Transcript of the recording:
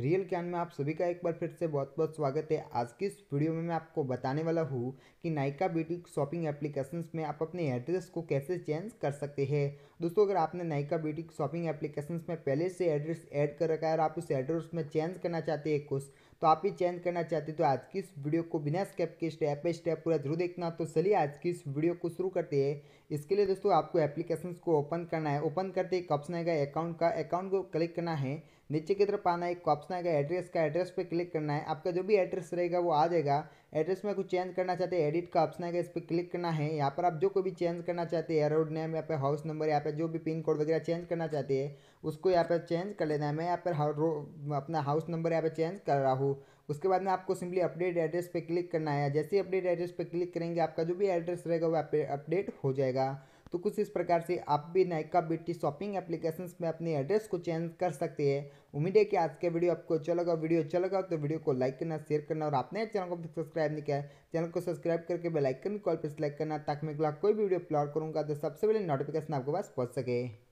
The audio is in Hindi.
रियल ज्ञान में आप सभी का एक बार फिर से बहुत बहुत स्वागत है आज की इस वीडियो में मैं आपको बताने वाला हूँ कि नाइका ब्यूटी शॉपिंग एप्लीकेशन में आप अपने एड्रेस को कैसे चेंज कर सकते हैं दोस्तों अगर आपने नायका ब्यूटी शॉपिंग एप्लीकेशन में पहले से एड्रेस ऐड कर रखा है और आप उस एड्रेस में चेंज करना चाहते हैं कुछ तो आप ही चेंज करना चाहते हैं तो आज की इस वीडियो को बिना स्टेप के स्टेप बाई स्टेप पूरा जरूर देखना तो चलिए आज की इस वीडियो को शुरू करते हैं इसके लिए दोस्तों आपको एप्लीकेशन को ओपन करना है ओपन करते एक ऑप्शन आएगा अकाउंट का अकाउंट को क्लिक करना है नीचे की तरफ आना है एक ऑप्शन आएगा एड्रेस का एड्रेस पे क्लिक करना है आपका जो भी एड्रेस रहेगा वो आ जाएगा एड्रेस में कुछ चेंज करना चाहते हैं एडिट का ऑप्शन आएगा इस पर क्लिक करना है यहाँ पर आप जो कोई भी चेंज करना चाहते हैं रोड नेम यहाँ पे हाउस नंबर यहाँ पे जो भी पिन कोड वगैरह चेंज करना चाहते हैं उसको यहाँ पर चेंज कर लेना है मैं यहाँ पर अपना हाउस नंबर यहाँ पर चेंज कर रहा हूँ उसके बाद में आपको सिंपली अपडेट एड्रेस पर क्लिक करना है जैसे अपडेट एड्रेस पर क्लिक करेंगे आपका जो भी एड्रेस रहेगा वो अपडेट हो जाएगा तो कुछ इस प्रकार से आप भी नायका ब्यूटी शॉपिंग एप्लीकेशन में अपने एड्रेस को चेंज कर सकते हैं उम्मीद है कि आज का वीडियो आपको अच्छा लगा वीडियो अच्छा लगा तो वीडियो को लाइक करना शेयर करना और आपने चैनल को सब्सक्राइब नहीं किया चैनल को सब्सक्राइब करके बेलाइकन कॉल पर सेलेक्ट करना ताकि मैं कोई भी वीडियो अपलोड करूँगा तो सबसे पहले नोटिफिकेशन आपके पास पहुँच सके